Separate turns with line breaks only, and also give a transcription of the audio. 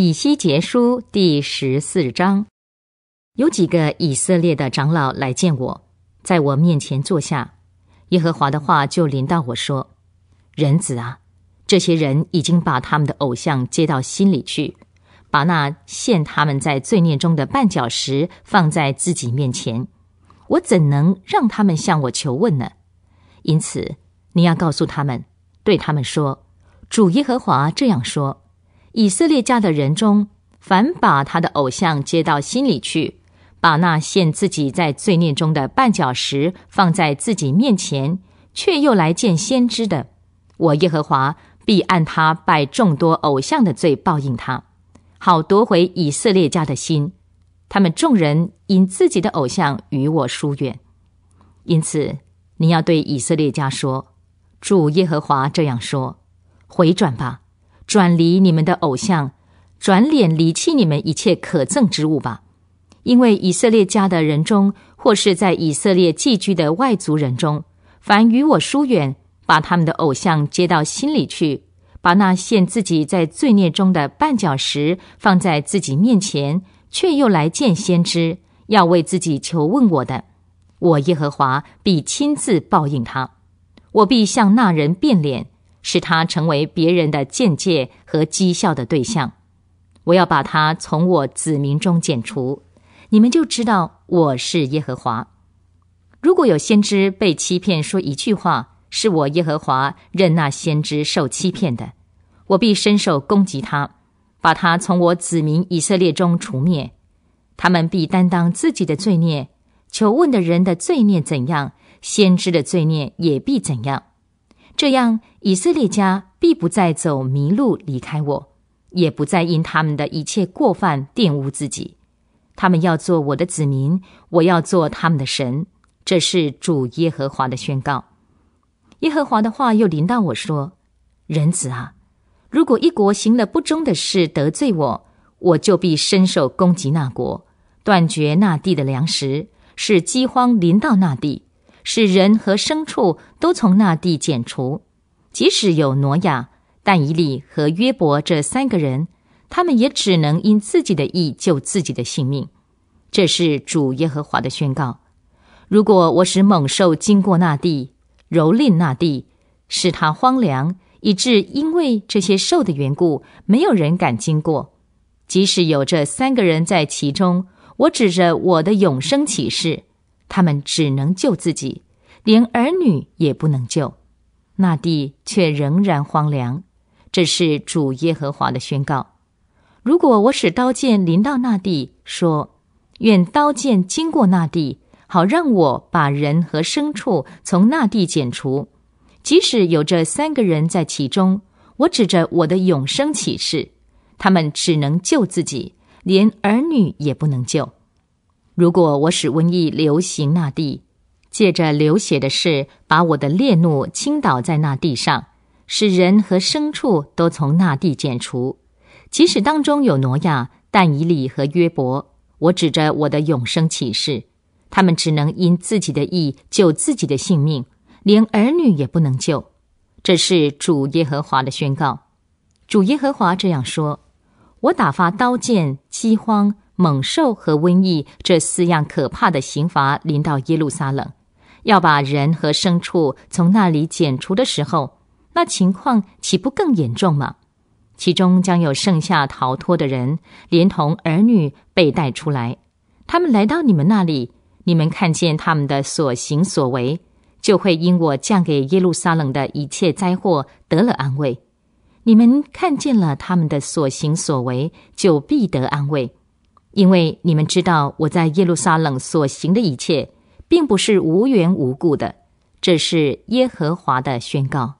以西结书第十四章，有几个以色列的长老来见我，在我面前坐下。耶和华的话就临到我说：“人子啊，这些人已经把他们的偶像接到心里去，把那陷他们在罪孽中的绊脚石放在自己面前。我怎能让他们向我求问呢？因此，你要告诉他们，对他们说：主耶和华这样说。”以色列家的人中，凡把他的偶像接到心里去，把那现自己在罪孽中的绊脚石放在自己面前，却又来见先知的，我耶和华必按他拜众多偶像的罪报应他，好夺回以色列家的心。他们众人因自己的偶像与我疏远，因此你要对以色列家说：主耶和华这样说，回转吧。转离你们的偶像，转脸离弃你们一切可憎之物吧！因为以色列家的人中，或是在以色列寄居的外族人中，凡与我疏远，把他们的偶像接到心里去，把那现自己在罪孽中的绊脚石放在自己面前，却又来见先知，要为自己求问我的，我耶和华必亲自报应他，我必向那人变脸。使他成为别人的见解和讥笑的对象，我要把他从我子民中剪除，你们就知道我是耶和华。如果有先知被欺骗，说一句话是我耶和华任那先知受欺骗的，我必伸手攻击他，把他从我子民以色列中除灭。他们必担当自己的罪孽，求问的人的罪孽怎样，先知的罪孽也必怎样。这样，以色列家必不再走迷路离开我，也不再因他们的一切过犯玷污自己。他们要做我的子民，我要做他们的神。这是主耶和华的宣告。耶和华的话又临到我说：“人子啊，如果一国行了不忠的事得罪我，我就必伸手攻击那国，断绝那地的粮食，使饥荒临到那地。”使人和牲畜都从那地剪除，即使有挪亚、但以利和约伯这三个人，他们也只能因自己的意救自己的性命。这是主耶和华的宣告。如果我使猛兽经过那地，蹂躏那地，使它荒凉，以致因为这些兽的缘故，没有人敢经过，即使有这三个人在其中，我指着我的永生起誓。他们只能救自己，连儿女也不能救。那地却仍然荒凉。这是主耶和华的宣告。如果我使刀剑临到那地，说：“愿刀剑经过那地，好让我把人和牲畜从那地剪除。”即使有这三个人在其中，我指着我的永生启示，他们只能救自己，连儿女也不能救。如果我使瘟疫流行那地，借着流血的事，把我的烈怒倾倒在那地上，使人和牲畜都从那地剪除；即使当中有挪亚、但以理和约伯，我指着我的永生启示，他们只能因自己的意救自己的性命，连儿女也不能救。这是主耶和华的宣告。主耶和华这样说：我打发刀剑、饥荒。猛兽和瘟疫这四样可怕的刑罚临到耶路撒冷，要把人和牲畜从那里剪除的时候，那情况岂不更严重吗？其中将有剩下逃脱的人，连同儿女被带出来。他们来到你们那里，你们看见他们的所行所为，就会因我降给耶路撒冷的一切灾祸得了安慰。你们看见了他们的所行所为，就必得安慰。因为你们知道我在耶路撒冷所行的一切，并不是无缘无故的，这是耶和华的宣告。